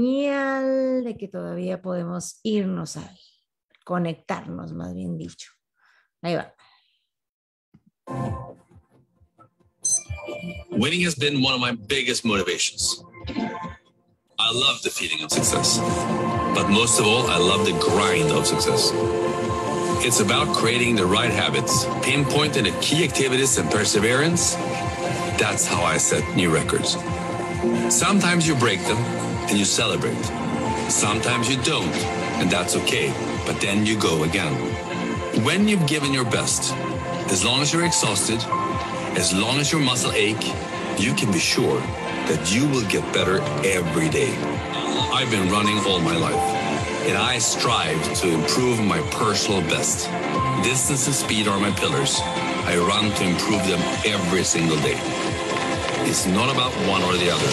señal de que todavía podemos irnos ahí, conectarnos, más bien dicho. Ahí va. Winning has been one of my biggest motivations. I love the feeling of success, but most of all, I love the grind of success. It's about creating the right habits, pinpointing the key activities and perseverance. That's how I set new records. Sometimes you break them, and you celebrate. Sometimes you don't, and that's okay, but then you go again. When you've given your best, as long as you're exhausted, as long as your muscle ache, you can be sure that you will get better every day. I've been running all my life, and I strive to improve my personal best. Distance and speed are my pillars. I run to improve them every single day. It's not about one or the other.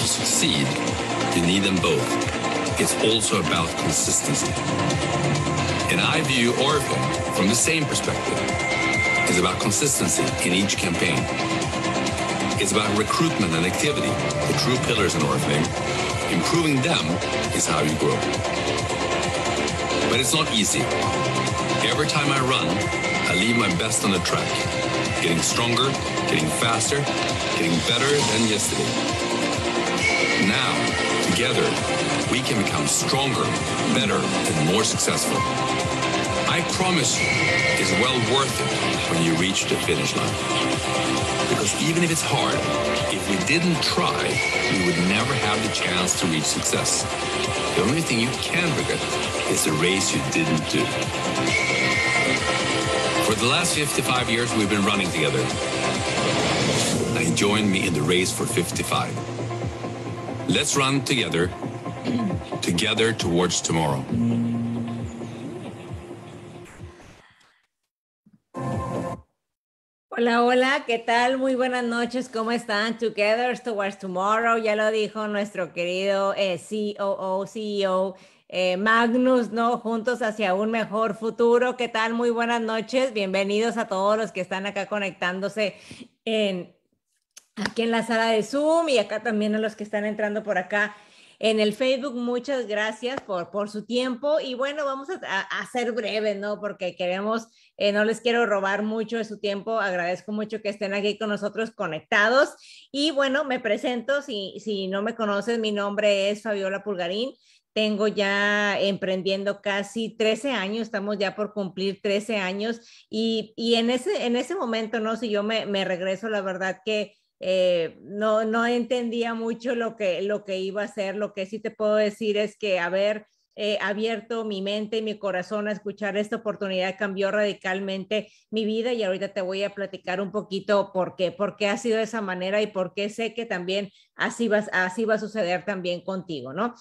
To succeed, you need them both. It's also about consistency. And I view Oracle from the same perspective. It's about consistency in each campaign. It's about recruitment and activity, the true pillars in Orphan. Improving them is how you grow. But it's not easy. Every time I run, I leave my best on the track, getting stronger, getting faster, getting better than yesterday. Now, Together, we can become stronger, better, and more successful. I promise you, it's well worth it when you reach the finish line. Because even if it's hard, if we didn't try, we would never have the chance to reach success. The only thing you can regret is the race you didn't do. For the last 55 years, we've been running together. Now join me in the race for 55. Let's run together, together towards tomorrow. Hola, hola, ¿qué tal? Muy buenas noches, ¿cómo están? Together Towards Tomorrow, ya lo dijo nuestro querido eh, CEO e eh, Magnus, ¿no? Juntos hacia un mejor futuro. ¿Qué tal? Muy buenas noches, bienvenidos a todos los que están acá conectándose en aquí en la sala de Zoom y acá también a los que están entrando por acá en el Facebook. Muchas gracias por, por su tiempo y bueno, vamos a, hacer ser breves, ¿no? Porque queremos, eh, no les quiero robar mucho de su tiempo. Agradezco mucho que estén aquí con nosotros conectados y bueno, me presento. Si, si no me conocen, mi nombre es Fabiola Pulgarín. Tengo ya emprendiendo casi 13 años, estamos ya por cumplir 13 años y, y en, ese, en ese momento, ¿no? Si yo me, me regreso, la verdad que eh, no, no entendía mucho lo que, lo que iba a ser, Lo que sí te puedo decir es que haber eh, abierto mi mente y mi corazón a escuchar esta oportunidad cambió radicalmente mi vida y ahorita te voy a platicar un poquito por qué, por qué ha sido de esa manera y por qué sé que también así vas así va a suceder también contigo, ¿no?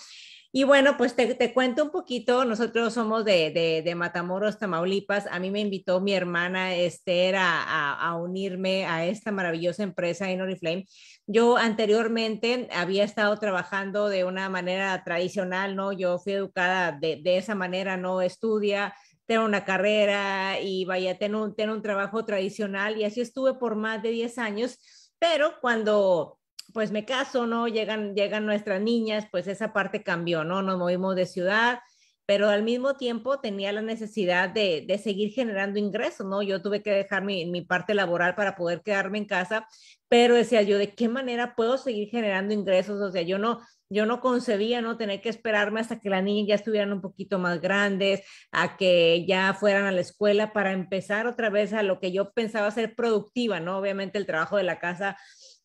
Y bueno, pues te, cuento un poquito, nosotros somos de, Matamoros, Tamaulipas, a mí me invitó mi hermana Esther a, a, unirme a esta maravillosa empresa en Flame. Yo anteriormente había estado trabajando de una manera tradicional, ¿no? Yo fui educada de, esa manera, no estudia, tengo una carrera y vaya, tengo un, tener un trabajo tradicional y así estuve por más de 10 años, pero cuando pues me caso, ¿no? Llegan, llegan nuestras niñas, pues esa parte cambió, ¿no? Nos movimos de ciudad, pero al mismo tiempo tenía la necesidad de, de seguir generando ingresos, ¿no? Yo tuve que dejar mi, mi, parte laboral para poder quedarme en casa, pero decía yo, ¿de qué manera puedo seguir generando ingresos? O sea, yo no, yo no concebía, ¿no? Tener que esperarme hasta que las niñas ya estuvieran un poquito más grandes, a que ya fueran a la escuela para empezar otra vez a lo que yo pensaba ser productiva, ¿no? Obviamente el trabajo de la casa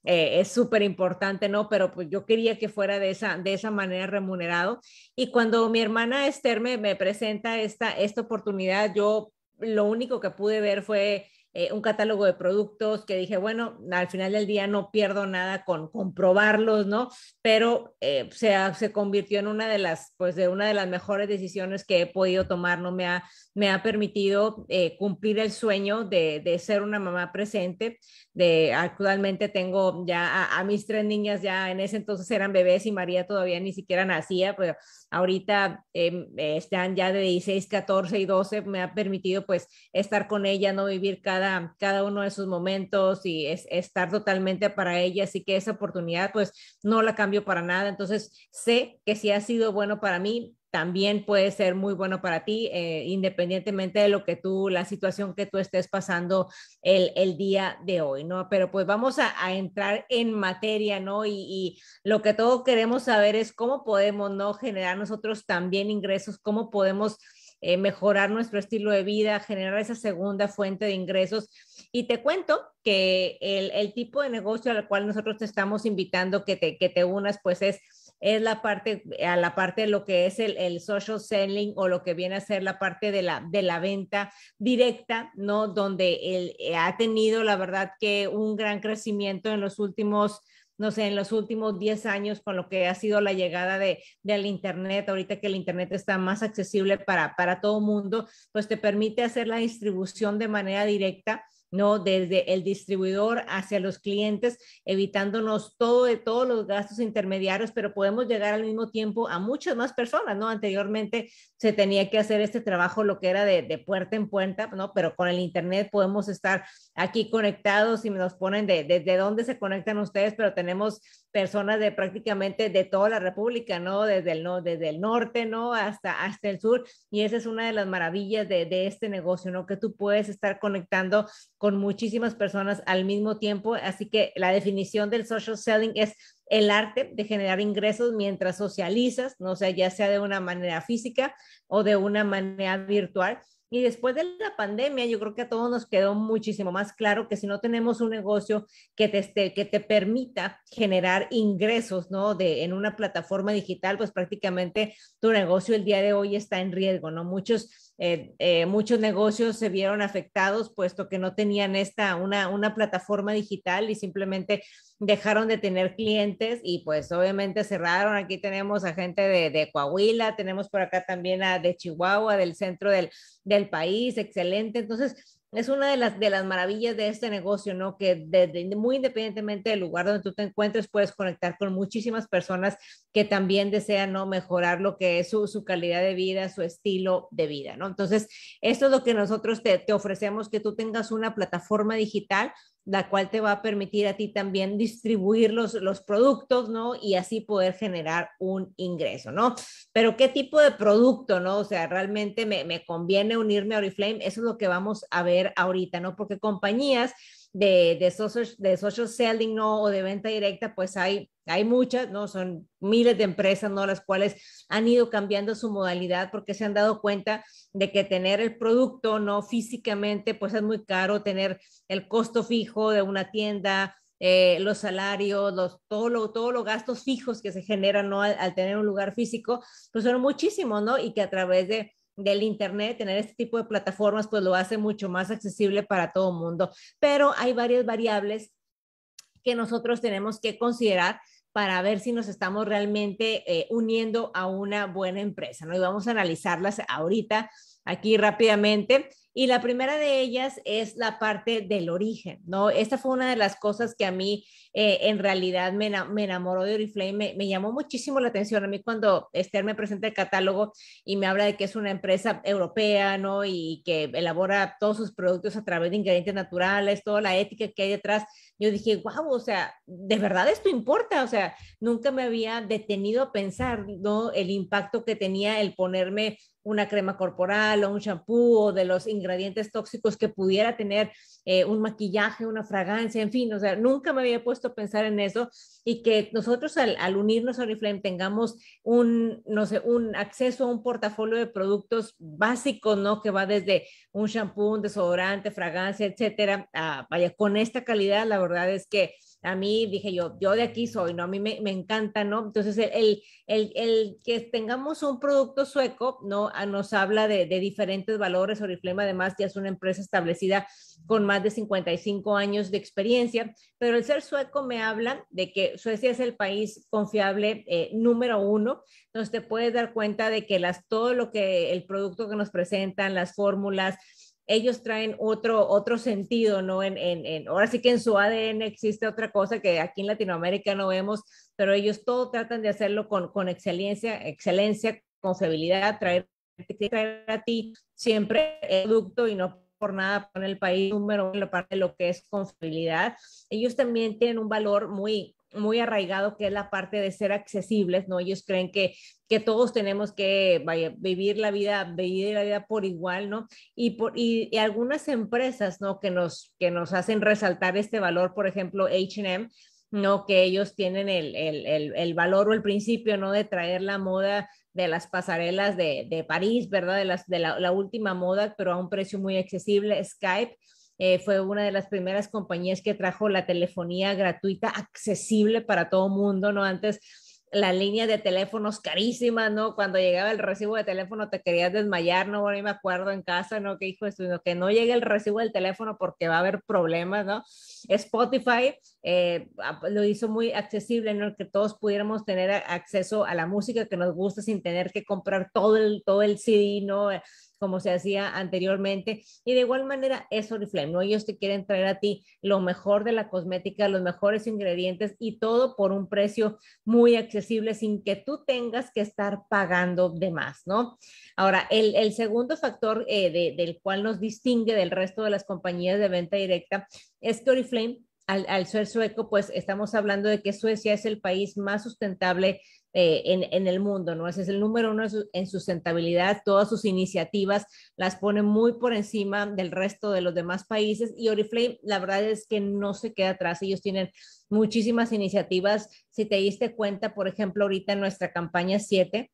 eh, es súper importante, ¿no? Pero pues yo quería que fuera de esa, de esa manera remunerado. Y cuando mi hermana Esther me, presenta esta, esta oportunidad, yo lo único que pude ver fue eh, un catálogo de productos que dije, bueno, al final del día no pierdo nada con comprobarlos, ¿no? Pero eh, se, convirtió en una de las, pues de una de las mejores decisiones que he podido tomar, ¿no? Me ha, me ha permitido eh, cumplir el sueño de, ser una mamá presente, de actualmente tengo ya a, a, mis tres niñas, ya en ese entonces eran bebés y María todavía ni siquiera nacía, pero ahorita em, están ya de 16, 14 y 12, me ha permitido pues estar con ella, no vivir cada cada, uno de sus momentos y es, estar totalmente para ella. Así que esa oportunidad, pues no la cambio para nada. Entonces, sé que si ha sido bueno para mí, también puede ser muy bueno para ti, eh, independientemente de lo que tú, la situación que tú estés pasando el, día de hoy, ¿no? Pero pues vamos a, entrar en materia, ¿no? Y, y, lo que todos queremos saber es cómo podemos, ¿no? Generar nosotros también ingresos, cómo podemos eh, mejorar nuestro estilo de vida, generar esa segunda fuente de ingresos. Y te cuento que el, tipo de negocio al cual nosotros te estamos invitando que te, que te unas, pues es es la parte, a la parte de lo que es el, el, social selling o lo que viene a ser la parte de la, de la venta directa, ¿no? Donde él eh, ha tenido, la verdad, que un gran crecimiento en los últimos no sé, en los últimos 10 años con lo que ha sido la llegada del Internet, ahorita que el Internet está más accesible para, para todo mundo, pues te permite hacer la distribución de manera directa ¿no? Desde el distribuidor hacia los clientes, evitándonos todo de todos los gastos intermediarios, pero podemos llegar al mismo tiempo a muchas más personas, ¿no? Anteriormente se tenía que hacer este trabajo, lo que era de, puerta en puerta, ¿no? Pero con el Internet podemos estar aquí conectados y nos ponen desde dónde se conectan ustedes, pero tenemos personas de prácticamente de toda la República, ¿no? Desde el, ¿no? Desde el norte, ¿no? Hasta, hasta el sur. Y esa es una de las maravillas de, de este negocio, ¿no? Que tú puedes estar conectando con muchísimas personas al mismo tiempo. Así que la definición del social selling es el arte de generar ingresos mientras socializas, ¿no? O sea, ya sea de una manera física o de una manera virtual y después de la pandemia, yo creo que a todos nos quedó muchísimo más claro que si no tenemos un negocio que te, que te permita generar ingresos, ¿no? De, en una plataforma digital, pues prácticamente tu negocio el día de hoy está en riesgo, ¿no? Muchos eh, eh, muchos negocios se vieron afectados puesto que no tenían esta, una, una plataforma digital y simplemente dejaron de tener clientes y pues obviamente cerraron. Aquí tenemos a gente de, de Coahuila, tenemos por acá también a de Chihuahua, del centro del, del país, excelente. Entonces, es una de las, de las maravillas de este negocio, ¿no? Que desde muy independientemente del lugar donde tú te encuentres, puedes conectar con muchísimas personas que también desean, ¿no? Mejorar lo que es su, calidad de vida, su estilo de vida, ¿no? Entonces, esto es lo que nosotros te, te ofrecemos, que tú tengas una plataforma digital la cual te va a permitir a ti también distribuir los, productos, ¿no? Y así poder generar un ingreso, ¿no? Pero qué tipo de producto, ¿no? O sea, realmente me, me conviene unirme a Oriflame, eso es lo que vamos a ver ahorita, ¿no? Porque compañías de, de, social, de social selling o de venta directa, pues hay, hay muchas, ¿no? Son miles de empresas, ¿no? Las cuales han ido cambiando su modalidad porque se han dado cuenta de que tener el producto, ¿no? Físicamente, pues es muy caro tener el costo fijo de una tienda, eh, los salarios, los, todo todos los gastos fijos que se generan ¿no? al, tener un lugar físico, pues son muchísimos, ¿no? Y que a través de, del Internet, tener este tipo de plataformas, pues lo hace mucho más accesible para todo el mundo. Pero hay varias variables que nosotros tenemos que considerar para ver si nos estamos realmente eh, uniendo a una buena empresa, ¿no? Y vamos a analizarlas ahorita aquí rápidamente. Y la primera de ellas es la parte del origen, ¿no? Esta fue una de las cosas que a mí eh, en realidad me, enamoró de Oriflame, me, llamó muchísimo la atención a mí cuando Esther me presenta el catálogo y me habla de que es una empresa europea, ¿no? Y que elabora todos sus productos a través de ingredientes naturales, toda la ética que hay detrás. Yo dije, wow, o sea, de verdad esto importa, o sea, nunca me había detenido a pensar, ¿no? El impacto que tenía el ponerme una crema corporal o un shampoo o de los ingredientes tóxicos que pudiera tener eh, un maquillaje, una fragancia, en fin, o sea, nunca me había puesto pensar en eso y que nosotros al, unirnos a Oriflame tengamos un, no sé, un acceso a un portafolio de productos básicos, ¿no? Que va desde un shampoo, desodorante, fragancia, etcétera, vaya, con esta calidad, la verdad es que a mí dije yo, yo de aquí soy, ¿no? A mí me, encanta, ¿no? Entonces, el, el, el, que tengamos un producto sueco, ¿no? Ah, nos habla de, diferentes valores. Oriflame además ya es una empresa establecida con más de 55 años de experiencia, pero el ser sueco me habla de que Suecia es el país confiable eh, número uno. Entonces, te puedes dar cuenta de que las, todo lo que el producto que nos presentan, las fórmulas, ellos traen otro, otro sentido, ¿no? En, en, ahora sí que en su ADN existe otra cosa que aquí en Latinoamérica no vemos, pero ellos todo tratan de hacerlo con, con excelencia, excelencia, confiabilidad, traer, a ti siempre el producto y no por nada con el país número en la parte de lo que es confiabilidad. Ellos también tienen un valor muy muy arraigado que es la parte de ser accesibles, ¿no? Ellos creen que, que todos tenemos que vivir la vida, vivir la vida por igual, ¿no? Y, por, y, algunas empresas, ¿no? Que nos, que nos hacen resaltar este valor, por ejemplo, HM, ¿no? Que ellos tienen el, el, el, valor o el principio, ¿no? De traer la moda de las pasarelas de, de París, ¿verdad? De, las, de la, la última moda, pero a un precio muy accesible. Skype, eh, fue una de las primeras compañías que trajo la telefonía gratuita accesible para todo mundo, ¿no? Antes la línea de teléfonos carísima, ¿no? Cuando llegaba el recibo de teléfono te querías desmayar, ¿no? Bueno, y me acuerdo en casa, ¿no? Que dijo que no llegue el recibo del teléfono porque va a haber problemas, ¿no? Spotify eh, ah, pues, lo hizo muy accesible, ¿no? Que todos pudiéramos tener acceso a la música que nos gusta sin tener que comprar todo el, todo el CD, ¿no? como se hacía anteriormente. Y de igual manera es Oriflame, ¿no? Ellos te quieren traer a ti lo mejor de la cosmética, los mejores ingredientes y todo por un precio muy accesible sin que tú tengas que estar pagando de más, ¿no? Ahora, el, segundo factor eh, del cual nos distingue del resto de las compañías de venta directa es que Oriflame al, ser sueco, pues estamos hablando de que Suecia es el país más sustentable eh, en, el mundo, ¿no? Ese es el número uno en, sustentabilidad, todas sus iniciativas las ponen muy por encima del resto de los demás países y Oriflame, la verdad es que no se queda atrás, ellos tienen muchísimas iniciativas. Si te diste cuenta, por ejemplo, ahorita en nuestra campaña 7,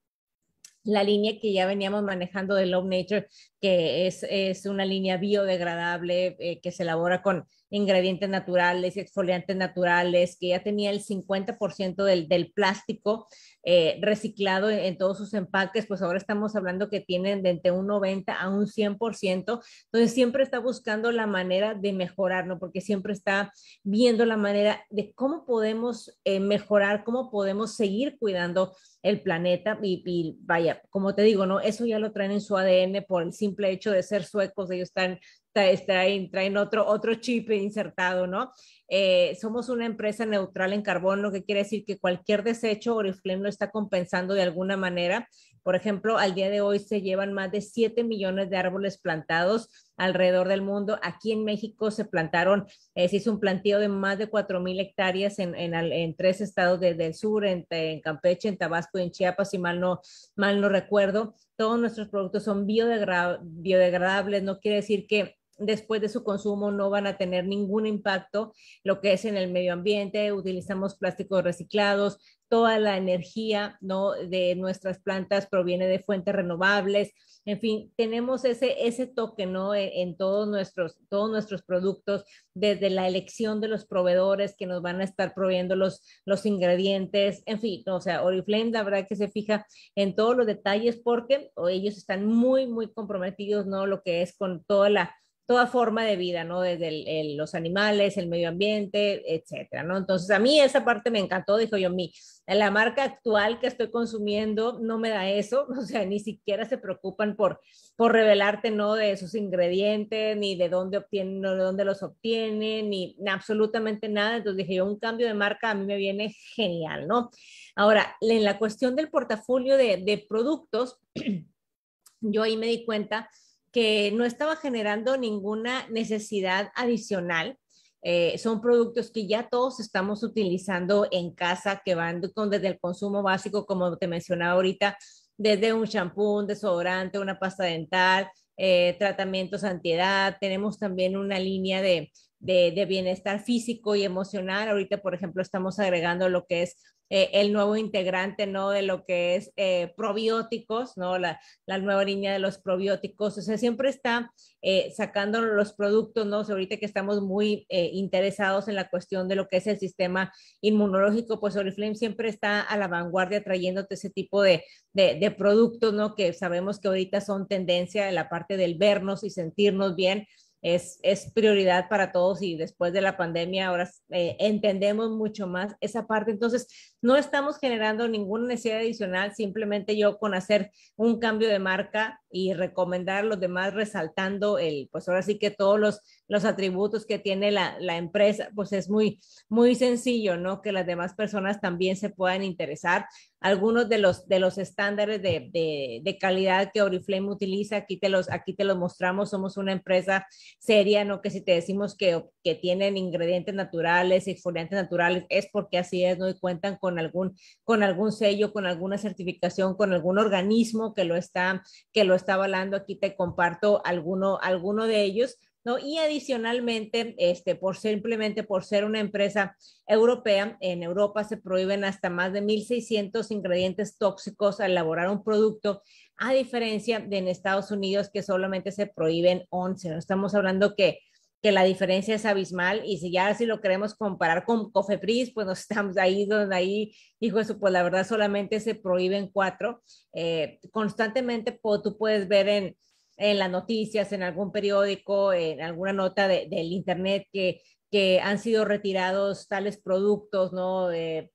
la línea que ya veníamos manejando de Love Nature, que es, una línea biodegradable eh, que se elabora con ingredientes naturales y exfoliantes naturales, que ya tenía el 50% del, plástico eh, reciclado en, todos sus empaques, pues ahora estamos hablando que tienen de entre un 90 a un 100%. Entonces siempre está buscando la manera de mejorar, ¿no? Porque siempre está viendo la manera de cómo podemos eh, mejorar, cómo podemos seguir cuidando el planeta y, y, vaya, como te digo, ¿no? Eso ya lo traen en su ADN por el simple hecho de ser suecos, ellos están traen, en otro, otro chip insertado, ¿no? Eh, somos una empresa neutral en carbón, lo que quiere decir que cualquier desecho Oriflame lo está compensando de alguna manera. Por ejemplo, al día de hoy se llevan más de 7 millones de árboles plantados alrededor del mundo. Aquí en México se plantaron, eh, se hizo un plantío de más de 4 mil hectáreas en, en, tres estados del sur, en, Campeche, en Tabasco en Chiapas, si mal no, mal no recuerdo. Todos nuestros productos son biodegradables, no quiere decir que después de su consumo no van a tener ningún impacto lo que es en el medio ambiente, utilizamos plásticos reciclados, toda la energía ¿no? de nuestras plantas proviene de fuentes renovables, en fin, tenemos ese, ese toque ¿no? en, todos, nuestros, todos nuestros productos, desde la elección de los proveedores que nos van a estar proveyendo los, los ingredientes, en fin, o sea, Oriflame la verdad que se fija en todos los detalles porque ellos están muy, muy comprometidos, ¿no? Lo que es con toda la toda forma de vida, ¿no? Desde los animales, el medio ambiente, etcétera, ¿no? Entonces, a mí esa parte me encantó, dijo yo, mi, la marca actual que estoy consumiendo no me da eso, o sea, ni siquiera se preocupan por, por revelarte, ¿no? De esos ingredientes, ni de dónde obtienen, de dónde los obtienen, ni absolutamente nada. Entonces dije yo, un cambio de marca a mí me viene genial, ¿no? Ahora, en la cuestión del portafolio de, de productos, yo ahí me di cuenta que no estaba generando ninguna necesidad adicional. Eh, son productos que ya todos estamos utilizando en casa, que van desde el consumo básico, como te mencionaba ahorita, desde un champú, desodorante, una pasta dental, eh, tratamientos antiedad. Tenemos también una línea de, bienestar físico y emocional. Ahorita, por ejemplo, estamos agregando lo que es eh, el nuevo integrante, ¿no? De lo que es eh, probióticos, ¿no? La, nueva línea de los probióticos, o sea, siempre está eh, sacando los productos, ¿no? ahorita que estamos muy interesados en la cuestión de lo que es el sistema inmunológico, pues Oriflame siempre está a la vanguardia trayéndote ese tipo de, de, productos, ¿no? Que sabemos que ahorita son tendencia de la parte del vernos y sentirnos bien es, prioridad para todos y después de la pandemia ahora eh, entendemos mucho más esa parte. Entonces, no estamos generando ninguna necesidad adicional, simplemente yo con hacer un cambio de marca y recomendar los demás resaltando el, pues ahora sí que todos los, los atributos que tiene la, la, empresa, pues es muy, muy sencillo, ¿no? Que las demás personas también se puedan interesar. Algunos de los, de los estándares de, de, de calidad que Oriflame utiliza, aquí te, los, aquí te los mostramos, somos una empresa seria, ¿no? Que si te decimos que que tienen ingredientes naturales, exfoliantes naturales, es porque así es, ¿no? Y cuentan con algún, con algún sello, con alguna certificación, con algún organismo que lo está, que lo está avalando. Aquí te comparto alguno, alguno de ellos. ¿No? Y adicionalmente, este, por simplemente por ser una empresa europea, en Europa se prohíben hasta más de 1.600 ingredientes tóxicos al elaborar un producto, a diferencia de en Estados Unidos que solamente se prohíben 11. Estamos hablando que que la diferencia es abismal y si ya si lo queremos comparar con Cofepris, pues nos estamos ahí donde ahí, hijo eso, pues la verdad solamente se prohíben cuatro. Eh, constantemente tú puedes ver en, las noticias, en algún periódico, en alguna nota del Internet que, que han sido retirados tales productos, ¿no? de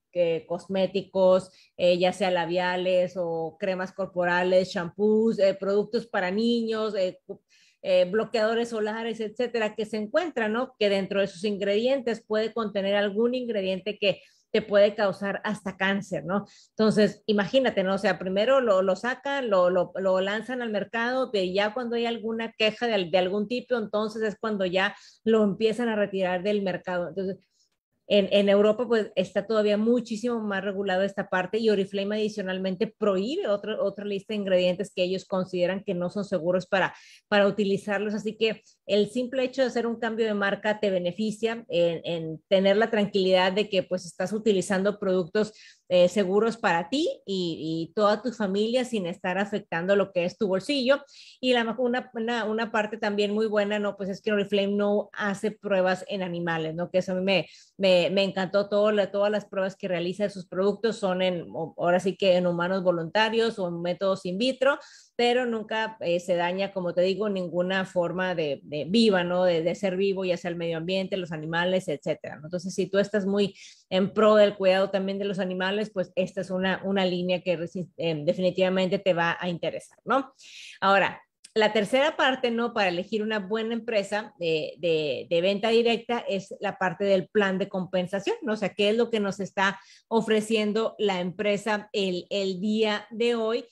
cosméticos, eh, ya sea labiales o cremas corporales, shampoos, eh, productos para niños, eh, bloqueadores solares, etcétera, que se encuentran, ¿no? Que dentro de sus ingredientes puede contener algún ingrediente que te puede causar hasta cáncer, ¿no? Entonces, imagínate, ¿no? O sea, primero lo, lo sacan, lo, lo, lanzan al mercado, pero ya cuando hay alguna queja de, de, algún tipo, entonces es cuando ya lo empiezan a retirar del mercado. Entonces, en, Europa pues está todavía muchísimo más regulado esta parte y Oriflame adicionalmente prohíbe otra, otra lista de ingredientes que ellos consideran que no son seguros para, para utilizarlos. Así que el simple hecho de hacer un cambio de marca te beneficia en, en tener la tranquilidad de que pues estás utilizando productos eh, seguros para ti y, toda tu familia sin estar afectando lo que es tu bolsillo. Y la, una, una, parte también muy buena, ¿no? Pues es que Oriflame no hace pruebas en animales, ¿no? Que eso a mí me, me, encantó, todo todas las pruebas que realiza de sus productos son en, ahora sí que en humanos voluntarios o en métodos in vitro pero nunca eh, se daña, como te digo, ninguna forma de, viva, ¿no? De, ser vivo, ya sea el medio ambiente, los animales, etcétera. Entonces, si tú estás muy en pro del cuidado también de los animales, pues esta es una, línea que em, definitivamente te va a interesar, ¿no? Ahora, la tercera parte, ¿no? Para elegir una buena empresa eh, de, venta directa es la parte del plan de compensación, ¿no? O sea, ¿qué es lo que nos está ofreciendo la empresa el día de hoy?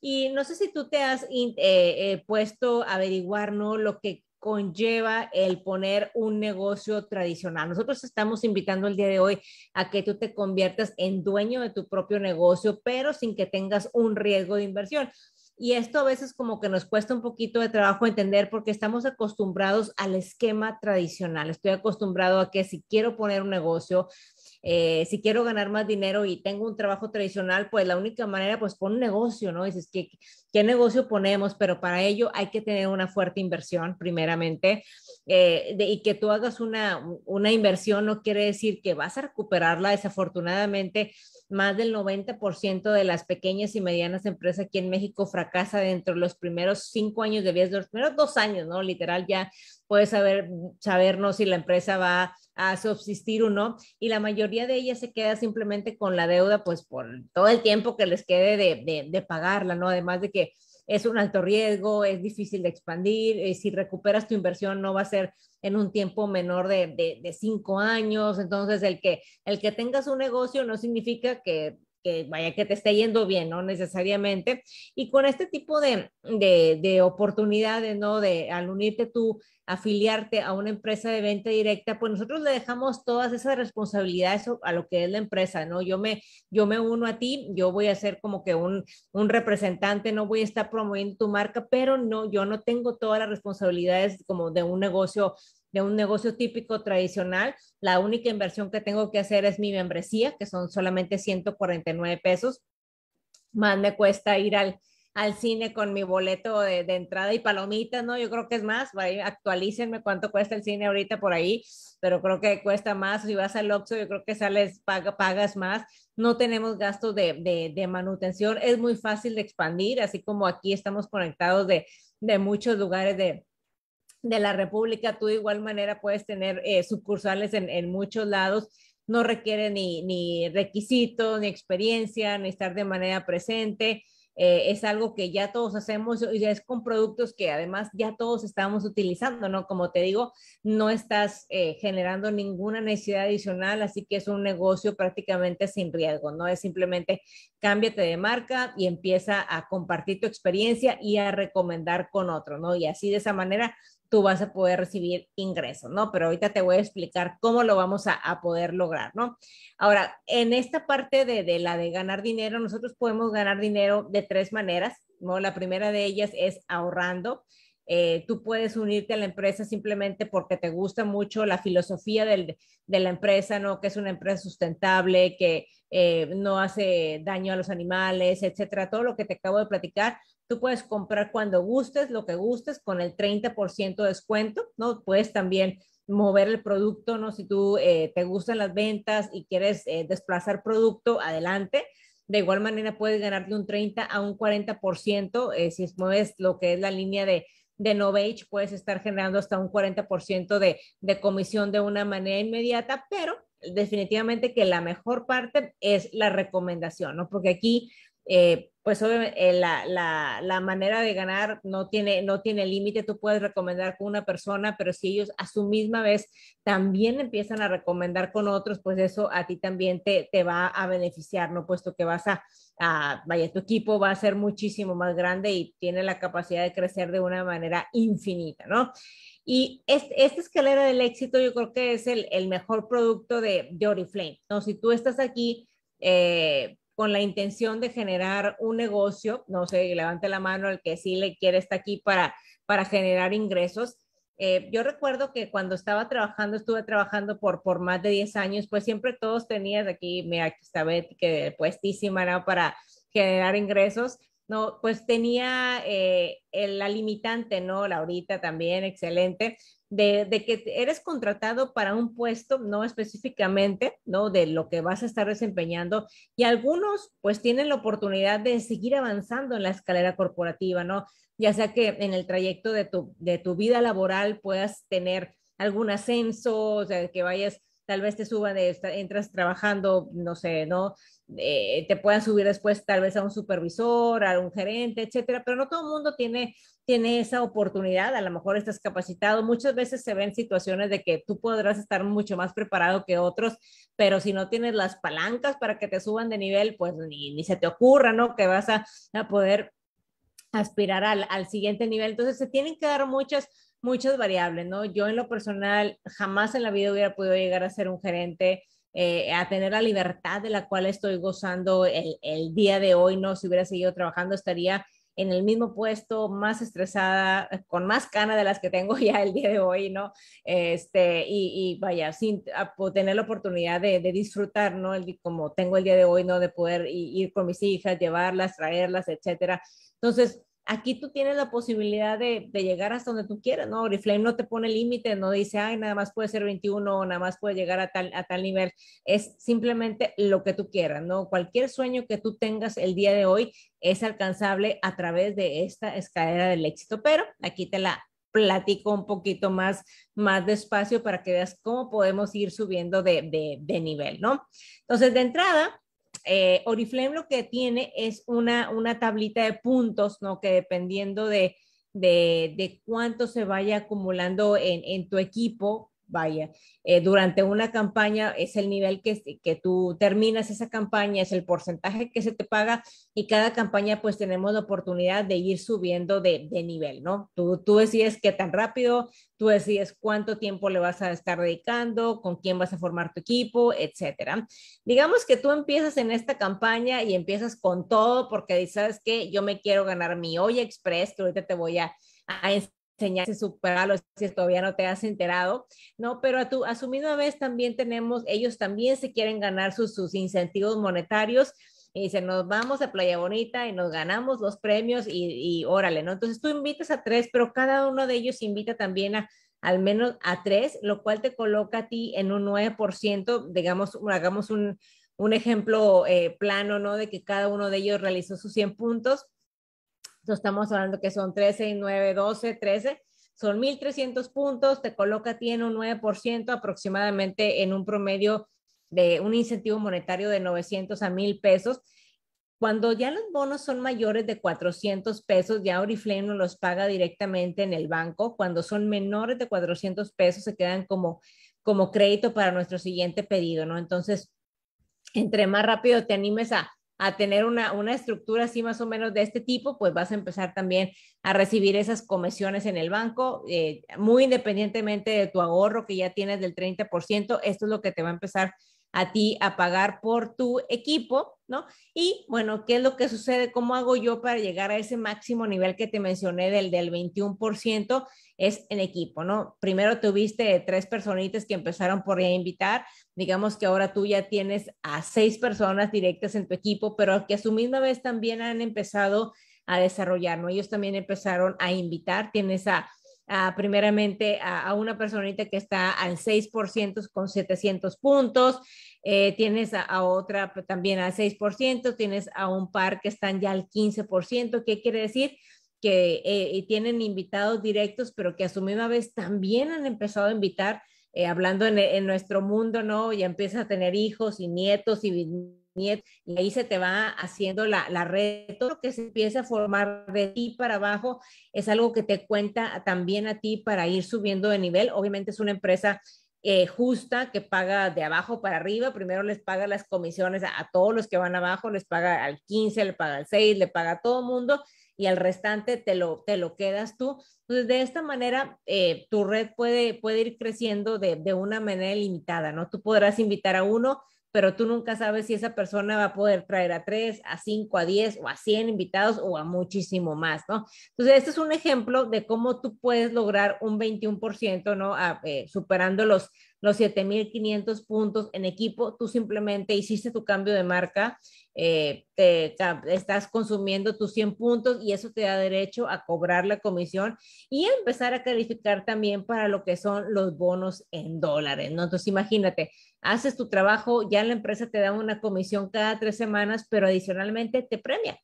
Y no sé si tú te has eh, eh, puesto a averiguar ¿no? lo que conlleva el poner un negocio tradicional. Nosotros estamos invitando el día de hoy a que tú te conviertas en dueño de tu propio negocio, pero sin que tengas un riesgo de inversión. Y esto a veces como que nos cuesta un poquito de trabajo entender porque estamos acostumbrados al esquema tradicional. Estoy acostumbrado a que si quiero poner un negocio, eh, si quiero ganar más dinero y tengo un trabajo tradicional, pues la única manera, pues pon un negocio, ¿no? Dices, ¿qué, qué negocio ponemos? Pero para ello hay que tener una fuerte inversión, primeramente, eh, y que tú hagas una, una inversión no quiere decir que vas a recuperarla, desafortunadamente más del 90% de las pequeñas y medianas empresas aquí en México fracasa dentro de los primeros cinco años de vida, los primeros dos años, ¿no? Literal, ya puedes saber, sabernos si la empresa va a subsistir o no. Y la mayoría de ellas se queda simplemente con la deuda, pues por todo el tiempo que les quede de, de pagarla, ¿no? Además de que es un alto riesgo, es difícil de expandir, eh, si recuperas tu inversión no va a ser en un tiempo menor de, de, de, cinco años, entonces el que, el que tengas un negocio no significa que que vaya que te esté yendo bien, ¿no? Necesariamente. Y con este tipo de, de, de oportunidades, ¿no? De al unirte tú, afiliarte a una empresa de venta directa, pues nosotros le dejamos todas esas responsabilidades a lo que es la empresa, ¿no? Yo me, yo me uno a ti, yo voy a ser como que un, un representante, no voy a estar promoviendo tu marca, pero no, yo no tengo todas las responsabilidades como de un negocio de un negocio típico tradicional, la única inversión que tengo que hacer es mi membresía, que son solamente 149 pesos. Más me cuesta ir al, al cine con mi boleto de, entrada y palomitas, ¿no? Yo creo que es más, actualícenme cuánto cuesta el cine ahorita por ahí, pero creo que cuesta más. Si vas al Oxxo, yo creo que sales, pagas más. No tenemos gastos de, manutención. Es muy fácil de expandir, así como aquí estamos conectados de, de muchos lugares de, de la República, tú de igual manera puedes tener eh, sucursales en, en, muchos lados, no requiere ni, ni requisitos, ni experiencia, ni estar de manera presente. Eh, es algo que ya todos hacemos y es con productos que además ya todos estamos utilizando, ¿no? Como te digo, no estás eh, generando ninguna necesidad adicional, así que es un negocio prácticamente sin riesgo, ¿no? Es simplemente cámbiate de marca y empieza a compartir tu experiencia y a recomendar con otro, ¿no? Y así de esa manera tú vas a poder recibir ingresos, ¿no? Pero ahorita te voy a explicar cómo lo vamos a, poder lograr, ¿no? Ahora, en esta parte de, la de ganar dinero, nosotros podemos ganar dinero de tres maneras, ¿no? La primera de ellas es ahorrando. Eh, tú puedes unirte a la empresa simplemente porque te gusta mucho la filosofía de la empresa, ¿no? Que es una empresa sustentable, que eh, no hace daño a los animales, etcétera, todo lo que te acabo de platicar. Tú puedes comprar cuando gustes, lo que gustes, con el 30% de descuento, ¿no? Puedes también mover el producto, ¿no? Si tú eh, te gustan las ventas y quieres eh, desplazar producto, adelante. De igual manera puedes ganar de un 30 a un 40%. Eh, si mueves lo que es la línea de, Novage, puedes estar generando hasta un 40% de, de comisión de una manera inmediata, pero definitivamente que la mejor parte es la recomendación, ¿no? Porque aquí eh, pues obviamente eh, la, manera de ganar no tiene, no tiene límite, tú puedes recomendar con una persona, pero si ellos a su misma vez también empiezan a recomendar con otros, pues eso a ti también te, te va a beneficiar, ¿no? Puesto que vas a, vaya, tu equipo va a ser muchísimo más grande y tiene la capacidad de crecer de una manera infinita, ¿no? Y esta escalera del éxito yo creo que es el, mejor producto de, de Oriflame, ¿no? Si tú estás aquí... Eh, con la intención de generar un negocio, no sé, levante la mano el que sí le quiere está aquí para, para generar ingresos. Eh, yo recuerdo que cuando estaba trabajando, estuve trabajando por, por más de 10 años, pues siempre todos tenías aquí, mira, aquí está que puestísima, ¿no? Para generar ingresos no, pues tenía eh, la limitante, ¿no? Laurita también, excelente, de, que eres contratado para un puesto, no específicamente, ¿no? De lo que vas a estar desempeñando. Y algunos, pues, tienen la oportunidad de seguir avanzando en la escalera corporativa, ¿no? Ya sea que en el trayecto de tu, de tu vida laboral puedas tener algún ascenso, o sea, que vayas, tal vez te suban, de, entras trabajando, no sé, ¿no? Eh, te puedan subir después tal vez a un supervisor, a un gerente, etcétera, pero no todo el mundo tiene, tiene esa oportunidad, a lo mejor estás capacitado, muchas veces se ven situaciones de que tú podrás estar mucho más preparado que otros, pero si no tienes las palancas para que te suban de nivel, pues ni, ni se te ocurra, ¿no? Que vas a, poder aspirar al, siguiente nivel. Entonces se tienen que dar muchas muchas variables, ¿no? Yo en lo personal jamás en la vida hubiera podido llegar a ser un gerente, eh, a tener la libertad de la cual estoy gozando el, día de hoy, ¿no? Si hubiera seguido trabajando, estaría en el mismo puesto, más estresada, con más cana de las que tengo ya el día de hoy, ¿no? Este, y, vaya, sin tener la oportunidad de, disfrutar, ¿no? El, como tengo el día de hoy, ¿no? De poder ir, ir con mis hijas, llevarlas, traerlas, etcétera. Entonces, Aquí tú tienes la posibilidad de, llegar hasta donde tú quieras, ¿no? Oriflame no te pone límite, no dice, ay, nada más puede ser 21 o nada más puede llegar a tal, a tal nivel. Es simplemente lo que tú quieras, ¿no? Cualquier sueño que tú tengas el día de hoy es alcanzable a través de esta escalera del éxito, pero aquí te la platico un poquito más, más despacio para que veas cómo podemos ir subiendo de, de nivel, ¿no? Entonces, de entrada, eh, Oriflame lo que tiene es una, una tablita de puntos, ¿no? Que dependiendo de, de, de cuánto se vaya acumulando en, en tu equipo, vaya, eh, durante una campaña es el nivel que, que tú terminas esa campaña, es el porcentaje que se te paga y cada campaña pues tenemos la oportunidad de ir subiendo de, de nivel, ¿no? Tú, tú decides qué tan rápido, tú decides cuánto tiempo le vas a estar dedicando, con quién vas a formar tu equipo, etcétera. Digamos que tú empiezas en esta campaña y empiezas con todo porque dices que yo me quiero ganar mi olla express, que ahorita te voy a a enseñarse, superarlo si todavía no te has enterado, ¿no? Pero a, tu, a su vez también tenemos, ellos también se quieren ganar sus, sus incentivos monetarios y se nos vamos a Playa Bonita y nos ganamos los premios y, órale, ¿no? Entonces tú invitas a tres, pero cada uno de ellos invita también a al menos a tres, lo cual te coloca a ti en un 9%, digamos, hagamos un, ejemplo eh, plano, ¿no? De que cada uno de ellos realizó sus 100 puntos estamos hablando que son 13 y 9, 12, 13, son 1.300 puntos, te coloca tiene un 9% aproximadamente en un promedio de un incentivo monetario de 900 a 1.000 pesos. Cuando ya los bonos son mayores de 400 pesos, ya Oriflame no los paga directamente en el banco. Cuando son menores de 400 pesos, se quedan como, como crédito para nuestro siguiente pedido, ¿no? Entonces, entre más rápido te animes a, a tener una, estructura así más o menos de este tipo, pues vas a empezar también a recibir esas comisiones en el banco, eh, muy independientemente de tu ahorro que ya tienes del 30%, esto es lo que te va a empezar a ti a pagar por tu equipo, ¿no? Y bueno, ¿qué es lo que sucede? ¿Cómo hago yo para llegar a ese máximo nivel que te mencioné del, del 21%? Es en equipo, ¿no? Primero tuviste tres personitas que empezaron por ya invitar, digamos que ahora tú ya tienes a seis personas directas en tu equipo, pero que a su misma vez también han empezado a desarrollar, ¿no? Ellos también empezaron a invitar, tienes a primeramente a, una personita que está al 6% con 700 puntos, eh, tienes a, otra también al 6%, tienes a un par que están ya al 15%, ¿qué quiere decir? Que eh, tienen invitados directos, pero que a su misma vez también han empezado a invitar, eh, hablando en, en, nuestro mundo, ¿no? Ya empiezas a tener hijos y nietos y y ahí se te va haciendo la, red, todo lo que se empieza a formar de ti para abajo es algo que te cuenta también a ti para ir subiendo de nivel. Obviamente es una empresa eh, justa que paga de abajo para arriba. Primero les paga las comisiones a, todos los que van abajo, les paga al 15, le paga al 6, le paga a todo mundo y al restante te lo, te lo quedas tú. Entonces, de esta manera, eh, tu red puede, puede ir creciendo de, de una manera limitada, ¿no? Tú podrás invitar a uno, pero tú nunca sabes si esa persona va a poder traer a tres, a cinco, a diez o a cien invitados o a muchísimo más, ¿no? Entonces, este es un ejemplo de cómo tú puedes lograr un 21%, ¿no? Ah, eh, superando los, los 7500 puntos en equipo, tú simplemente hiciste tu cambio de marca, eh, te, estás consumiendo tus 100 puntos y eso te da derecho a cobrar la comisión y empezar a calificar también para lo que son los bonos en dólares, ¿no? Entonces, imagínate, haces tu trabajo, ya la empresa te da una comisión cada tres semanas, pero adicionalmente te premia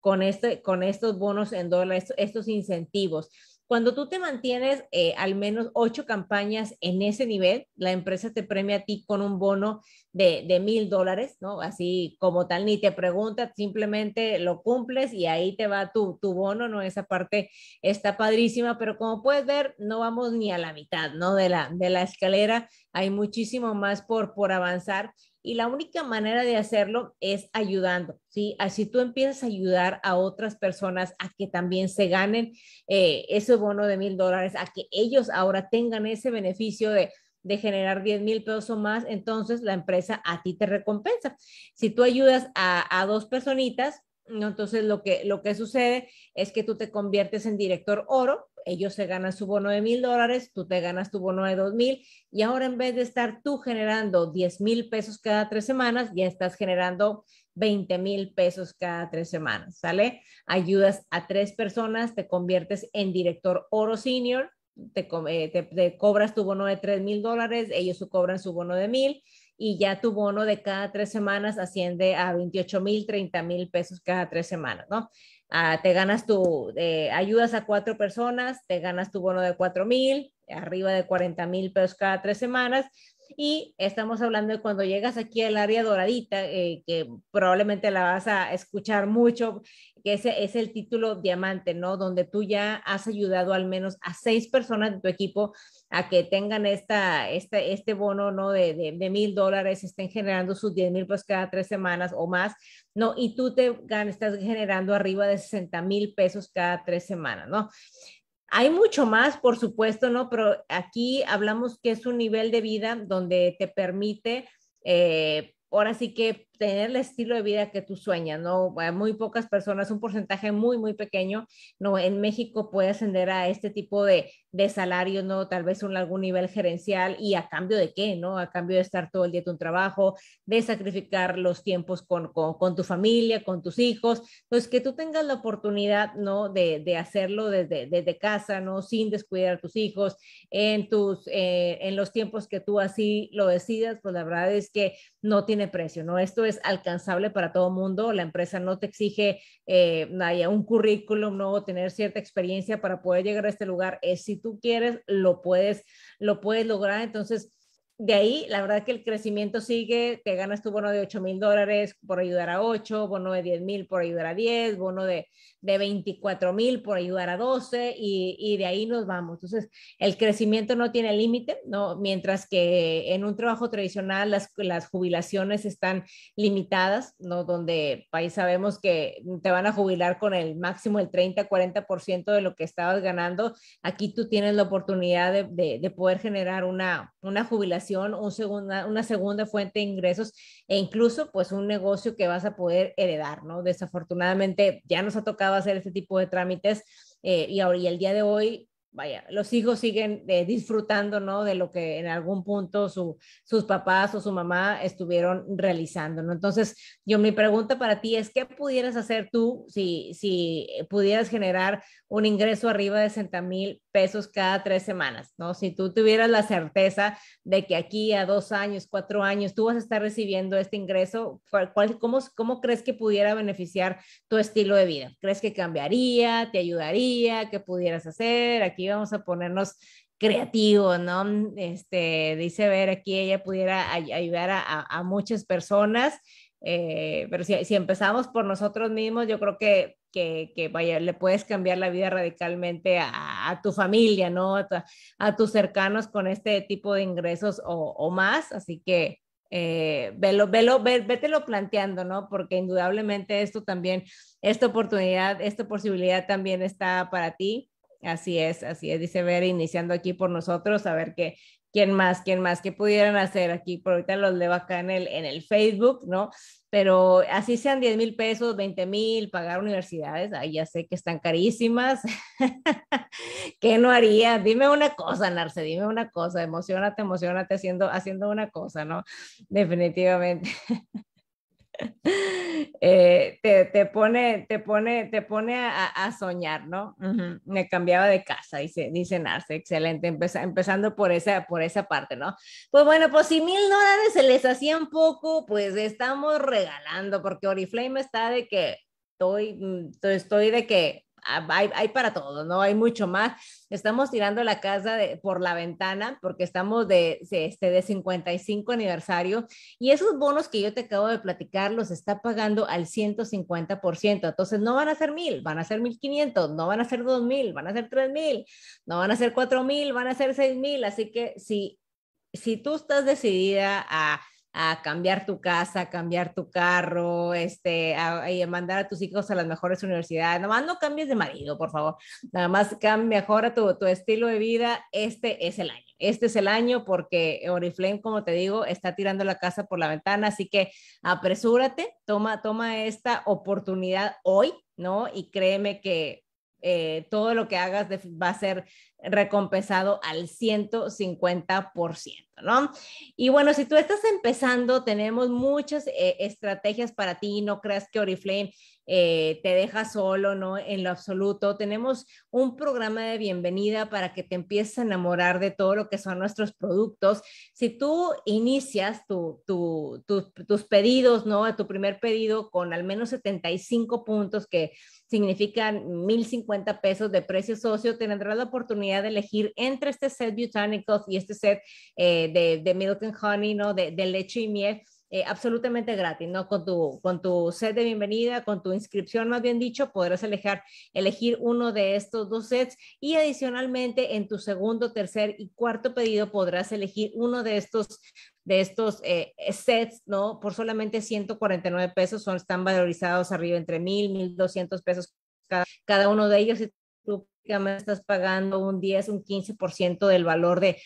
con, este, con estos bonos en dólares, estos incentivos. Cuando tú te mantienes eh, al menos ocho campañas en ese nivel, la empresa te premia a ti con un bono de mil dólares, ¿no? Así como tal, ni te pregunta, simplemente lo cumples y ahí te va tu, tu bono, ¿no? Esa parte está padrísima, pero como puedes ver, no vamos ni a la mitad, ¿no? De la, de la escalera, hay muchísimo más por, por avanzar y la única manera de hacerlo es ayudando, ¿sí? Así tú empiezas a ayudar a otras personas a que también se ganen eh, ese bono de mil dólares, a que ellos ahora tengan ese beneficio de, de generar diez mil pesos o más, entonces la empresa a ti te recompensa. Si tú ayudas a, a dos personitas, entonces, lo que, lo que sucede es que tú te conviertes en director oro, ellos se ganan su bono de mil dólares, tú te ganas tu bono de dos mil, y ahora en vez de estar tú generando diez mil pesos cada tres semanas, ya estás generando veinte mil pesos cada tres semanas, ¿sale? Ayudas a tres personas, te conviertes en director oro senior, te, eh, cobras tu bono de tres mil dólares, ellos cobran su bono de mil, y ya tu bono de cada tres semanas asciende a 28 mil, 30 mil pesos cada tres semanas, ¿no? Ah, te ganas tu, eh, ayudas a cuatro personas, te ganas tu bono de cuatro mil, arriba de 40 mil pesos cada tres semanas, y estamos hablando de cuando llegas aquí al área doradita, eh, que probablemente la vas a escuchar mucho, que ese es el título diamante, ¿no? Donde tú ya has ayudado al menos a seis personas de tu equipo a que tengan esta, este, este bono, ¿no? De mil dólares, estén generando sus 10 mil pesos cada tres semanas o más, ¿no? Y tú te estás generando arriba de 60 mil pesos cada tres semanas, ¿no? Hay mucho más, por supuesto, ¿no? Pero aquí hablamos que es un nivel de vida donde te permite, eh, ahora sí que tener el estilo de vida que tú sueñas, ¿no? Muy pocas personas, un porcentaje muy, muy pequeño, ¿no? En México puede ascender a este tipo de, de salario, ¿no? Tal vez un algún nivel gerencial y a cambio de qué, ¿no? A cambio de estar todo el día en tu trabajo, de sacrificar los tiempos con, con, tu familia, con tus hijos. Entonces, que tú tengas la oportunidad, ¿no? De, de hacerlo desde, desde casa, ¿no? Sin descuidar a tus hijos, en, tus, eh, en los tiempos que tú así lo decidas, pues la verdad es que no tiene precio, ¿no? Esto es alcanzable para todo mundo. La empresa no te exige eh, un currículum, no tener cierta experiencia para poder llegar a este lugar. es si tú quieres, lo puedes, lo puedes lograr. Entonces, de ahí, la verdad que el crecimiento sigue, te ganas tu bono de 8 mil dólares por ayudar a 8, bono de 10 mil por ayudar a 10, bono de, de 24 mil por ayudar a 12 y, de ahí nos vamos. Entonces, el crecimiento no tiene límite, ¿no? mientras que en un trabajo tradicional las, jubilaciones están limitadas, ¿no? donde ahí sabemos que te van a jubilar con el máximo el 30, 40% de lo que estabas ganando. Aquí tú tienes la oportunidad de poder generar una una jubilación, una segunda fuente de ingresos e incluso pues un negocio que vas a poder heredar, ¿no? Desafortunadamente ya nos ha tocado hacer este tipo de trámites eh, y, ahora, y el día de hoy vaya, los hijos siguen eh, disfrutando, ¿no? De lo que en algún punto sus papás o su mamá estuvieron realizando, ¿no? Entonces, yo mi pregunta para ti es, ¿qué pudieras hacer tú si, si pudieras generar un ingreso arriba de 60 mil pesos cada tres semanas, ¿no? Si tú tuvieras la certeza de que aquí a dos años, cuatro años, tú vas a estar recibiendo este ingreso, cómo, ¿cómo crees que pudiera beneficiar tu estilo de vida? ¿Crees que cambiaría? ¿Te ayudaría? ¿Qué pudieras hacer? Aquí íbamos vamos a ponernos creativos ¿no? Este, dice ver aquí ella pudiera ayudar a, muchas personas, eh, pero si, si, empezamos por nosotros mismos, yo creo que, que, que, vaya, le puedes cambiar la vida radicalmente a, tu familia, ¿no? A, tus cercanos con este tipo de ingresos o, más, así que eh, velo, velo, vételo planteando, ¿no? Porque indudablemente esto también, esta oportunidad, esta posibilidad también está para ti Así es, así es, dice ver iniciando aquí por nosotros, a ver qué, quién más, quién más, qué pudieran hacer aquí, por ahorita los leo acá en el, en el Facebook, ¿no? Pero así sean 10 mil pesos, 20 mil, pagar universidades, ahí ya sé que están carísimas. ¿Qué no haría? Dime una cosa, Narce, dime una cosa, emocionate, emocionate haciendo, haciendo una cosa, ¿no? Definitivamente. Eh, te, te, pone, te pone, te pone a, soñar, ¿no? Me cambiaba de casa, dice, dice Narce, excelente, empezando por esa, por esa parte, ¿no? Pues bueno, pues si mil dólares se les hacían poco, pues estamos regalando, porque Oriflame está de que estoy, mm, estoy de que Ah, hay, para todo, ¿no? Hay mucho más. Estamos tirando la casa por la ventana porque estamos de, este, de 55 aniversario y esos bonos que yo te acabo de platicar los está pagando al 150%. Entonces no van a ser mil, van a ser 1500, no van a ser 2000, van a ser 3000, no van a ser 4000, van a ser 6000. Así que si, si tú estás decidida a a cambiar tu casa, a cambiar tu carro, este, a, mandar a tus hijos a las mejores universidades. Nada más no cambies de marido, por favor. Nada más mejora tu, tu, estilo de vida. Este es el año. Este es el año porque Oriflame, como te digo, está tirando la casa por la ventana. Así que apresúrate, toma, toma esta oportunidad hoy, ¿no? Y créeme que eh, todo lo que hagas va a ser recompensado al 150%, ¿no? Y bueno, si tú estás empezando, tenemos muchas eh, estrategias para ti, no creas que Oriflame eh, te deja solo, ¿no? En lo absoluto, tenemos un programa de bienvenida para que te empieces a enamorar de todo lo que son nuestros productos. Si tú inicias tus pedidos, ¿no? Tu primer pedido con al menos 75 puntos que significan 1.050 pesos de precio socio, tendrá la oportunidad de elegir entre este set Botanicals y este set eh, de, de Milk Honey, ¿no? de leche y miel eh, absolutamente gratis, ¿no? Con tu, con tu set de bienvenida, con tu inscripción, más bien dicho, podrás elegir, elegir uno de estos dos sets y adicionalmente en tu segundo, tercer y cuarto pedido podrás elegir uno de estos de estos eh, sets, ¿no? Por solamente 149 pesos, son, están valorizados arriba entre 1.000, 1200 pesos cada, cada uno de ellos. Y tú me estás pagando un 10, un 15% del valor de,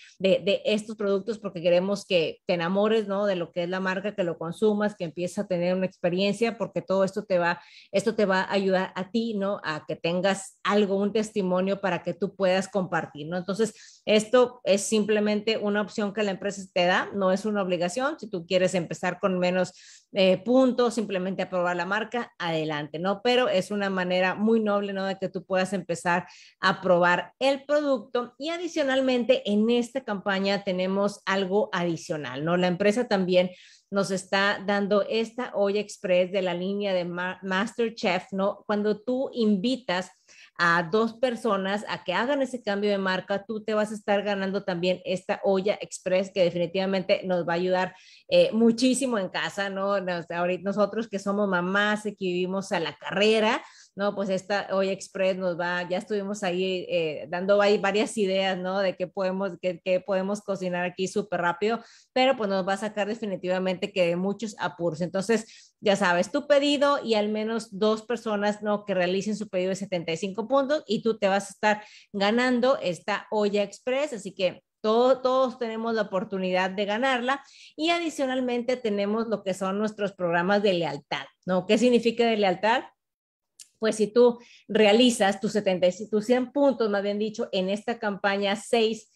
estos productos porque queremos que te enamores, ¿no? De lo que es la marca, que lo consumas, que empieces a tener una experiencia porque todo esto te va, esto te va a ayudar a ti, ¿no? A que tengas algo, un testimonio para que tú puedas compartir, ¿no? Entonces, esto es simplemente una opción que la empresa te da, no es una obligación. Si tú quieres empezar con menos eh, puntos, simplemente aprobar la marca, adelante, ¿no? Pero es una manera muy noble, ¿no? De que tú puedas empezar aprobar el producto. Y adicionalmente, en esta campaña tenemos algo adicional, ¿no? La empresa también nos está dando esta olla express de la línea de MasterChef, ¿no? Cuando tú invitas a dos personas a que hagan ese cambio de marca, tú te vas a estar ganando también esta olla express que definitivamente nos va a ayudar eh, muchísimo en casa, ¿no? ahorita, nosotros que somos mamás y que vivimos a la carrera, no, pues esta olla Express nos va, ya estuvimos ahí eh, dando varias ideas, ¿no? De qué podemos, qué, podemos cocinar aquí súper rápido, pero pues nos va a sacar definitivamente que de muchos apuros. Entonces, ya sabes, tu pedido y al menos dos personas, ¿no? Que realicen su pedido de 75 puntos y tú te vas a estar ganando esta olla express, así que todos tenemos la oportunidad de ganarla y adicionalmente tenemos lo que son nuestros programas de lealtad, ¿no? ¿Qué significa de lealtad? pues si tú realizas tus 70, tus 100 puntos, más bien dicho, en esta campaña 6,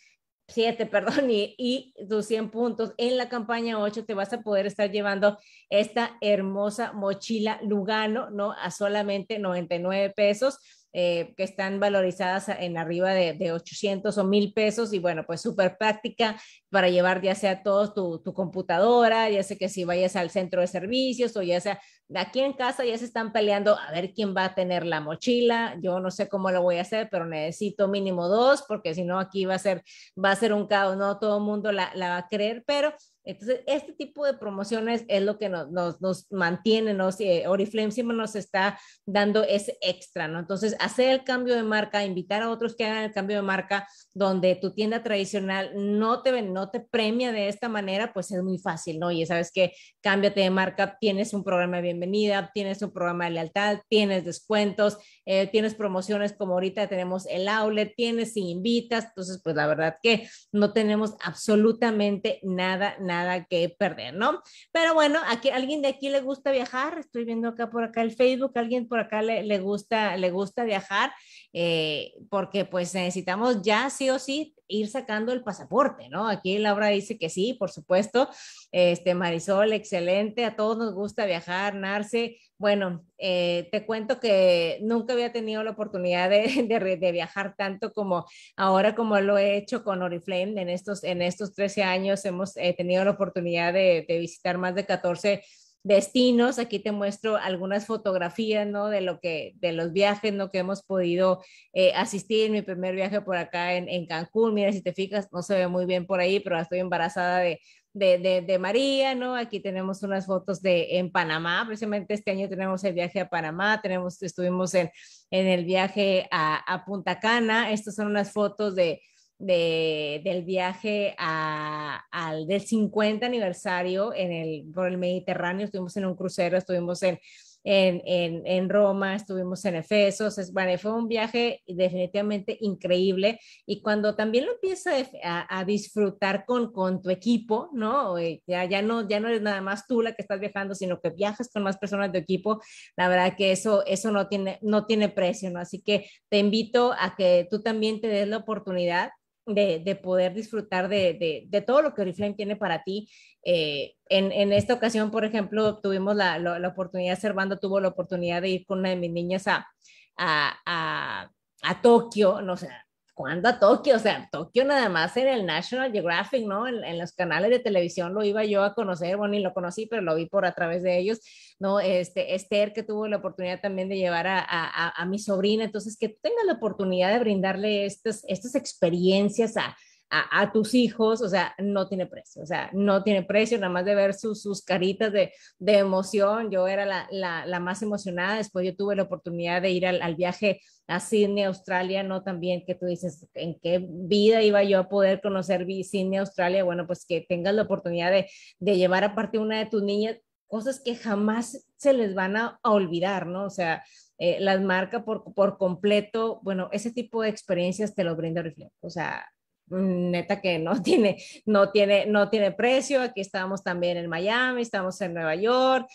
7, perdón, y, y, tus 100 puntos en la campaña 8, te vas a poder estar llevando esta hermosa mochila Lugano, ¿no? A solamente 99 pesos eh, que están valorizadas en arriba de, 800 o 1000 pesos y bueno, pues súper práctica para llevar ya sea todo tu, computadora, ya sea que si vayas al centro de servicios o ya sea aquí en casa ya se están peleando a ver quién va a tener la mochila, yo no sé cómo lo voy a hacer, pero necesito mínimo dos porque si no aquí va a ser, va a ser un caos, no todo el mundo la, la va a creer, pero entonces, este tipo de promociones es lo que nos, nos, nos mantiene, ¿no? Si eh, Oriflame siempre nos está dando ese extra, ¿no? Entonces, hacer el cambio de marca, invitar a otros que hagan el cambio de marca, donde tu tienda tradicional no te, no te premia de esta manera, pues es muy fácil, ¿no? Y sabes que cámbiate de marca, tienes un programa de bienvenida, tienes un programa de lealtad, tienes descuentos, eh, tienes promociones como ahorita tenemos el outlet, tienes si invitas, entonces, pues la verdad que no tenemos absolutamente nada, nada nada que perder, ¿no? Pero bueno, aquí, ¿alguien de aquí le gusta viajar? Estoy viendo acá por acá el Facebook, alguien por acá le, le gusta, le gusta viajar. Eh, porque pues necesitamos ya sí o sí ir sacando el pasaporte, ¿no? Aquí Laura dice que sí, por supuesto. Este Marisol, excelente, a todos nos gusta viajar, Narce. Bueno, eh, te cuento que nunca había tenido la oportunidad de, viajar tanto como ahora, como lo he hecho con Oriflame. En estos, en estos 13 años hemos tenido la oportunidad de, visitar más de 14 destinos. Aquí te muestro algunas fotografías, ¿no? De lo que, de los viajes, ¿no? Que hemos podido eh, asistir. Mi primer viaje por acá en, Cancún, mira, si te fijas, no se ve muy bien por ahí, pero estoy embarazada de, de, María, ¿no? Aquí tenemos unas fotos de en Panamá, precisamente este año tenemos el viaje a Panamá, tenemos, estuvimos en, el viaje a, a Punta Cana, estas son unas fotos de, de, del viaje al, del 50 aniversario en el, por el Mediterráneo, estuvimos en un crucero, estuvimos en, en, en, Roma, estuvimos en Efesos, bueno, fue un viaje definitivamente increíble y cuando también lo empiezas a, disfrutar con, con tu equipo, ¿no? Eh, ya, ya ¿no? ya no eres nada más tú la que estás viajando, sino que viajas con más personas de equipo, la verdad que eso, eso no, tiene, no tiene precio, ¿no? Así que te invito a que tú también te des la oportunidad de, poder disfrutar de, todo lo que Oriflame tiene para ti. Eh, en, esta ocasión, por ejemplo, tuvimos la, oportunidad, Servando tuvo la oportunidad de ir con una de mis niñas a, a, Tokio, no sé, ¿cuándo a Tokio? O sea, Tokio nada más en el National Geographic, ¿no? En, los canales de televisión lo iba yo a conocer, bueno, y lo conocí, pero lo vi por a través de ellos, ¿no? Este, Esther, que tuvo la oportunidad también de llevar a, a, a mi sobrina, entonces que tenga la oportunidad de brindarle estas, estas experiencias a, a, tus hijos, o sea, no tiene precio, o sea, no tiene precio, nada más de ver sus, caritas de, emoción, yo era la, más emocionada, después yo tuve la oportunidad de ir al, viaje a Sydney, Australia, ¿no? También que tú dices, ¿en qué vida iba yo a poder conocer Sydney, Australia? Bueno, pues que tengas la oportunidad de, de llevar aparte una de tus niñas, cosas que jamás se les van a, olvidar, ¿no? O sea, eh, las marca por, por completo, bueno, ese tipo de experiencias te lo brinda Reflejo, o sea, Mm, neta que no tiene, no tiene, no tiene precio. Aquí estábamos también en Miami, estamos en Nueva York.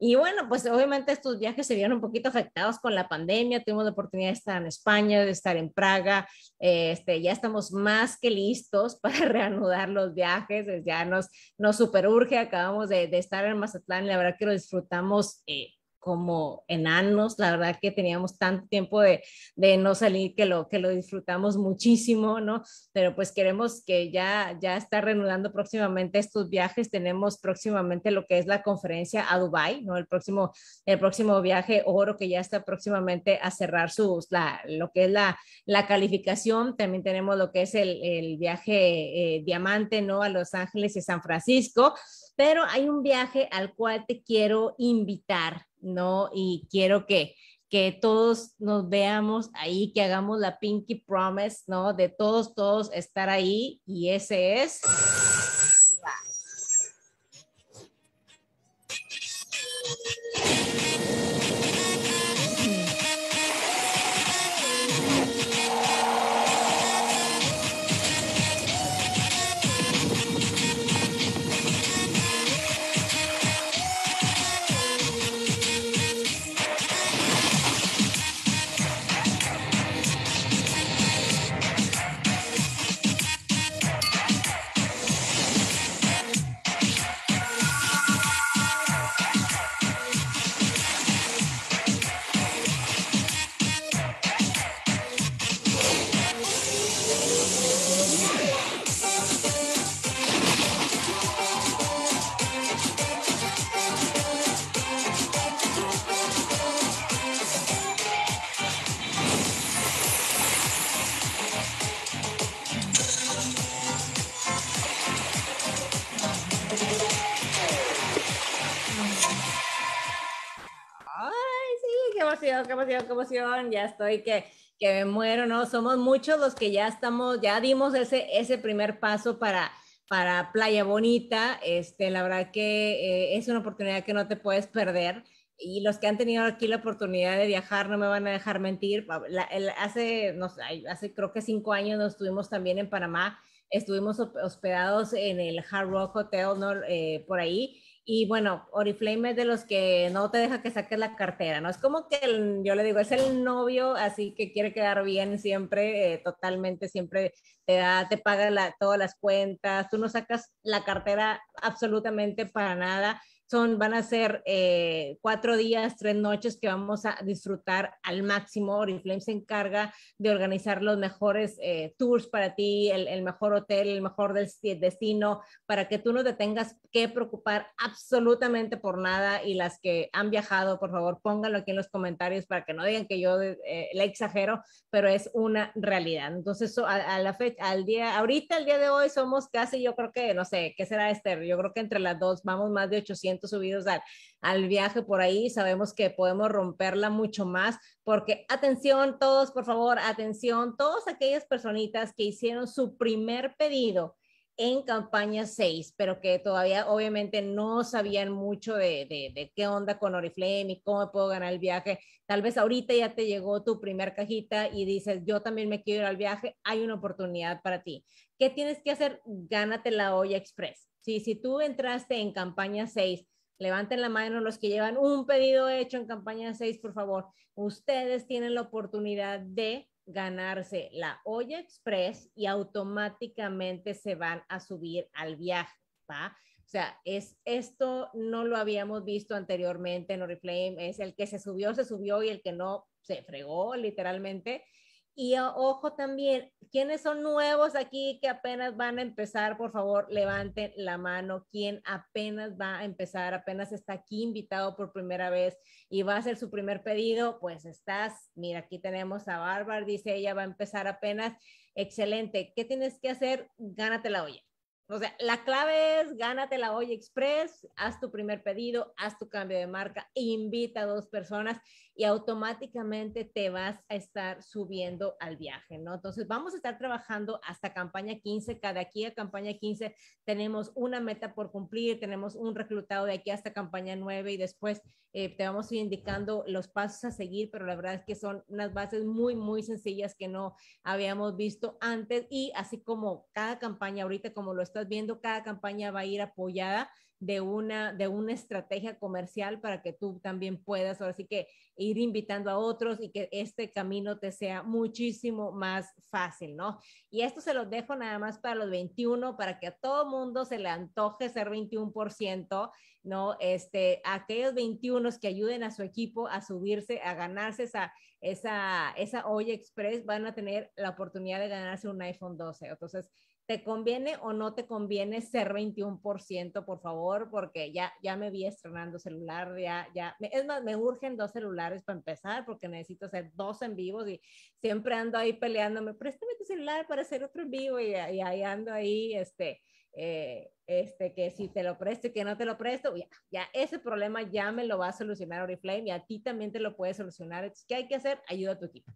Y bueno, pues obviamente estos viajes se vieron un poquito afectados con la pandemia. Tuvimos la oportunidad de estar en España, de estar en Praga. Este, ya estamos más que listos para reanudar los viajes. Ya nos, nos super urge. Acabamos de, estar en Mazatlán. La verdad que lo disfrutamos eh, como enanos, la verdad que teníamos tanto tiempo de, no salir que lo, que lo disfrutamos muchísimo, ¿no? Pero pues queremos que ya, ya está reanudando próximamente estos viajes, tenemos próximamente lo que es la conferencia a Dubai, ¿no? El próximo, el próximo viaje oro que ya está próximamente a cerrar sus, la, lo que es la, la calificación, también tenemos lo que es el, el viaje eh, diamante, ¿no? A Los Ángeles y San Francisco, pero hay un viaje al cual te quiero invitar ¿no? Y quiero que, que todos nos veamos ahí, que hagamos la pinky promise, ¿no? De todos, todos estar ahí y ese es... ya estoy que, que me muero, ¿no? Somos muchos los que ya estamos, ya dimos ese, ese primer paso para, para Playa Bonita. Este, la verdad que eh, es una oportunidad que no te puedes perder. Y los que han tenido aquí la oportunidad de viajar no me van a dejar mentir. hace, no, hace creo que cinco años nos estuvimos también en Panamá, estuvimos hospedados en el Hard Rock Hotel, ¿no? Eh, por ahí y bueno, Oriflame es de los que no te deja que saques la cartera, ¿no? Es como que yo le digo, es el novio, así que quiere quedar bien siempre, eh, totalmente, siempre te da, te paga todas las cuentas, tú no sacas la cartera absolutamente para nada son, van a ser eh, cuatro días, tres noches que vamos a disfrutar al máximo. Oriflame se encarga de organizar los mejores eh, tours para ti, el, mejor hotel, el mejor destino, para que tú no te tengas que preocupar absolutamente por nada. Y las que han viajado, por favor, pónganlo aquí en los comentarios para que no digan que yo eh, la exagero, pero es una realidad. Entonces, a, la fecha, al día, ahorita, el día de hoy, somos casi, yo creo que, no sé, ¿qué será, Esther? Yo creo que entre las dos vamos más de 800 subidos al, viaje por ahí. Sabemos que podemos romperla mucho más porque atención todos, por favor, atención, todas aquellas personitas que hicieron su primer pedido en campaña 6, pero que todavía obviamente no sabían mucho de, de, qué onda con Oriflame y cómo puedo ganar el viaje. Tal vez ahorita ya te llegó tu primer cajita y dices, yo también me quiero ir al viaje, hay una oportunidad para ti. ¿Qué tienes que hacer? Gánate la olla express. Si, si tú entraste en campaña 6, levanten la mano los que llevan un pedido hecho en campaña 6, por favor. Ustedes tienen la oportunidad de ganarse la olla express y automáticamente se van a subir al viaje, O sea, es esto no lo habíamos visto anteriormente en Oriflame, es el que se subió, se subió y el que no se fregó literalmente y ojo también, quienes son nuevos aquí que apenas van a empezar? Por favor, levanten la mano. Quien apenas va a empezar? Apenas está aquí invitado por primera vez y va a hacer su primer pedido. Pues estás, mira, aquí tenemos a Bárbara, dice ella va a empezar apenas. Excelente. ¿Qué tienes que hacer? Gánate la olla. O sea, la clave es gánatela la express, haz tu primer pedido, haz tu cambio de marca, invita a dos personas y automáticamente te vas a estar subiendo al viaje, ¿no? Entonces, vamos a estar trabajando hasta campaña 15. Cada aquí a campaña 15 tenemos una meta por cumplir, tenemos un reclutado de aquí hasta campaña 9 y después eh, te vamos a ir indicando los pasos a seguir, pero la verdad es que son unas bases muy, muy sencillas que no habíamos visto antes y así como cada campaña ahorita, como lo estás viendo, cada campaña va a ir apoyada de una, de una estrategia comercial para que tú también puedas, ahora sí que ir invitando a otros y que este camino te sea muchísimo más fácil, ¿no? Y esto se los dejo nada más para los 21, para que a todo mundo se le antoje ser 21%, ¿no? Este, aquellos 21 que ayuden a su equipo a subirse, a ganarse esa, esa, esa Oye express, van a tener la oportunidad de ganarse un iPhone 12. Entonces, ¿te conviene o no te conviene ser 21%, por favor? Porque ya, ya me vi estrenando celular, ya, ya, es más, me urgen dos celulares para empezar, porque necesito hacer dos en vivos y siempre ando ahí peleándome, préstame tu celular para hacer otro en vivo y, ahí ando ahí, este, eh, este, que si te lo presto y que no te lo presto, ya, ya ese problema ya me lo va a solucionar Oriflame y a ti también te lo puede solucionar. ¿Qué hay que hacer? Ayuda a tu equipo.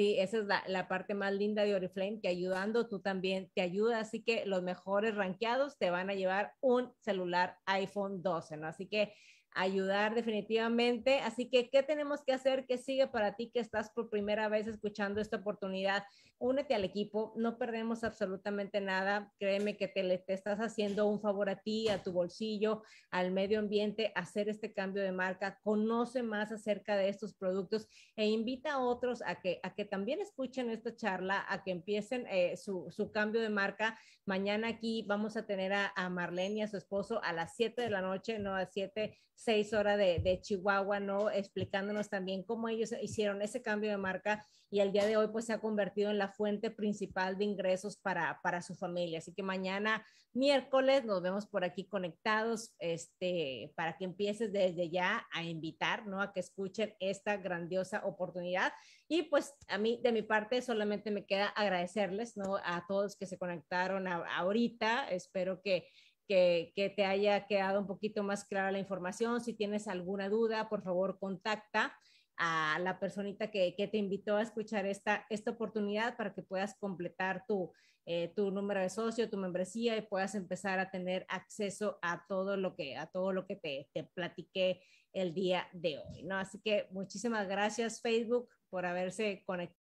Sí, esa es la, parte más linda de Oriflame, que ayudando tú también te ayuda. Así que los mejores ranqueados te van a llevar un celular iPhone 12, ¿no? Así que ayudar definitivamente. Así que, ¿qué tenemos que hacer? ¿Qué sigue para ti que estás por primera vez escuchando esta oportunidad? únete al equipo, no perdemos absolutamente nada, créeme que te, estás haciendo un favor a ti, a tu bolsillo, al medio ambiente, hacer este cambio de marca, conoce más acerca de estos productos e invita a otros a que, a que también escuchen esta charla, a que empiecen eh, su, cambio de marca. Mañana aquí vamos a tener a, Marlene y a su esposo a las 7 de la noche, no a 7, 6 horas de, de Chihuahua, ¿no? Explicándonos también cómo ellos hicieron ese cambio de marca y al día de hoy pues se ha convertido en la fuente principal de ingresos para, para su familia. Así que mañana miércoles nos vemos por aquí conectados este, para que empieces desde ya a invitar, ¿no? A que escuchen esta grandiosa oportunidad. Y pues a mí, de mi parte, solamente me queda agradecerles, ¿no? A todos que se conectaron ahorita. Espero que... Que, que, te haya quedado un poquito más clara la información. Si tienes alguna duda, por favor, contacta a la personita que, te invitó a escuchar esta, esta oportunidad para que puedas completar eh, tu, número de socio, tu membresía y puedas empezar a tener acceso a todo lo que, a todo lo que te, te platiqué el día de hoy. ¿no? Así que muchísimas gracias Facebook por haberse conectado